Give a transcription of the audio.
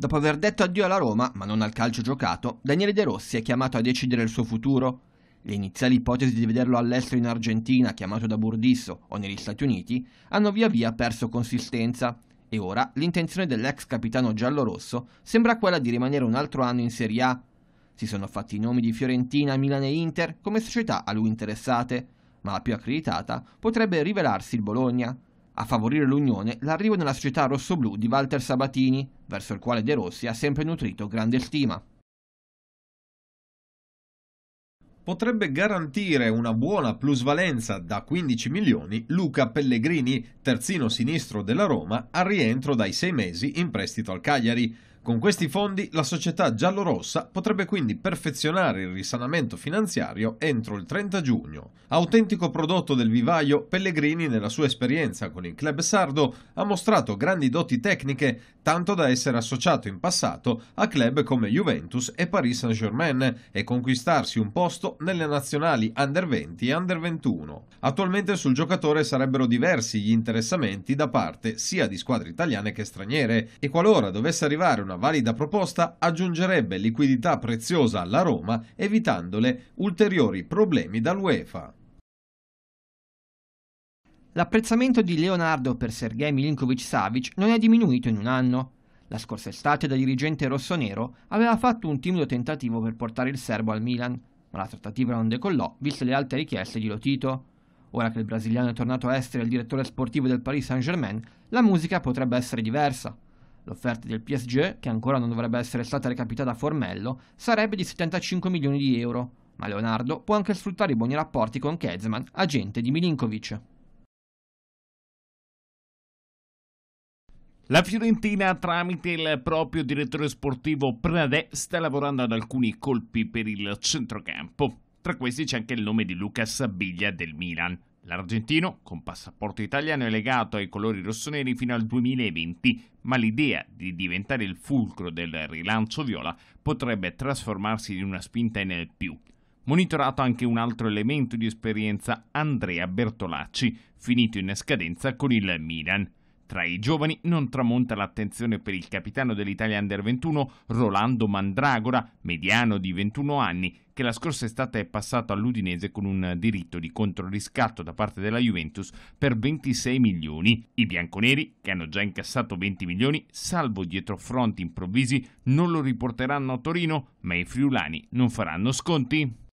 Dopo aver detto addio alla Roma, ma non al calcio giocato, Daniele De Rossi è chiamato a decidere il suo futuro. Le iniziali ipotesi di vederlo all'estero in Argentina, chiamato da Burdisso, o negli Stati Uniti, hanno via via perso consistenza e ora l'intenzione dell'ex capitano giallorosso sembra quella di rimanere un altro anno in Serie A. Si sono fatti i nomi di Fiorentina, Milano e Inter come società a lui interessate, ma la più accreditata potrebbe rivelarsi il Bologna. A favorire l'unione l'arrivo nella società rossoblù di Walter Sabatini, verso il quale De Rossi ha sempre nutrito grande stima. potrebbe garantire una buona plusvalenza da 15 milioni Luca Pellegrini, terzino sinistro della Roma, al rientro dai sei mesi in prestito al Cagliari. Con questi fondi la società giallorossa potrebbe quindi perfezionare il risanamento finanziario entro il 30 giugno. Autentico prodotto del vivaio, Pellegrini nella sua esperienza con il club sardo ha mostrato grandi doti tecniche, tanto da essere associato in passato a club come Juventus e Paris Saint-Germain e conquistarsi un posto nelle nazionali Under 20 e Under 21. Attualmente sul giocatore sarebbero diversi gli interessamenti da parte sia di squadre italiane che straniere e qualora dovesse arrivare una una valida proposta aggiungerebbe liquidità preziosa alla Roma evitandole ulteriori problemi dall'UEFA. L'apprezzamento di Leonardo per Sergei Milinkovic-Savic non è diminuito in un anno. La scorsa estate da dirigente rossonero aveva fatto un timido tentativo per portare il serbo al Milan, ma la trattativa non decollò viste le alte richieste di Lotito. Ora che il brasiliano è tornato a essere il direttore sportivo del Paris Saint-Germain, la musica potrebbe essere diversa. L'offerta del PSG, che ancora non dovrebbe essere stata recapitata a Formello, sarebbe di 75 milioni di euro, ma Leonardo può anche sfruttare i buoni rapporti con Kezman, agente di Milinkovic. La Fiorentina, tramite il proprio direttore sportivo Pradè, sta lavorando ad alcuni colpi per il centrocampo. Tra questi c'è anche il nome di Lucas Biglia del Milan. L'argentino, con passaporto italiano, è legato ai colori rossoneri fino al 2020, ma l'idea di diventare il fulcro del rilancio viola potrebbe trasformarsi in una spinta nel più. Monitorato anche un altro elemento di esperienza, Andrea Bertolacci, finito in scadenza con il Milan. Tra i giovani non tramonta l'attenzione per il capitano dell'Italia Under 21 Rolando Mandragora, mediano di 21 anni, che la scorsa estate è passato all'Udinese con un diritto di controriscatto da parte della Juventus per 26 milioni. I bianconeri, che hanno già incassato 20 milioni, salvo dietro fronti improvvisi, non lo riporteranno a Torino, ma i friulani non faranno sconti.